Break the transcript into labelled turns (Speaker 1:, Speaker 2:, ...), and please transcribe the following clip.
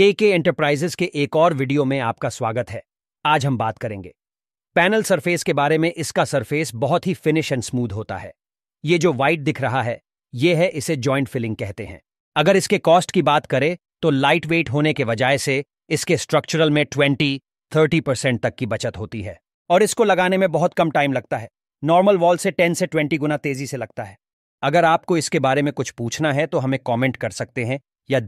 Speaker 1: के के एंटरप्राइजेस के एक और वीडियो में आपका स्वागत है आज हम बात करेंगे पैनल सरफेस के बारे में इसका सरफेस बहुत ही फिनिश एंड स्मूथ होता है ये जो वाइट दिख रहा है ये है इसे जॉइंट फिलिंग कहते हैं अगर इसके कॉस्ट की बात करें तो लाइट वेट होने के वजह से इसके स्ट्रक्चरल में ट्वेंटी थर्टी परसेंट तक की बचत होती है और इसको लगाने में बहुत कम टाइम लगता है नॉर्मल वॉल से टेन से ट्वेंटी गुना तेजी से लगता है अगर आपको इसके बारे में कुछ पूछना है तो हमें कॉमेंट कर सकते हैं या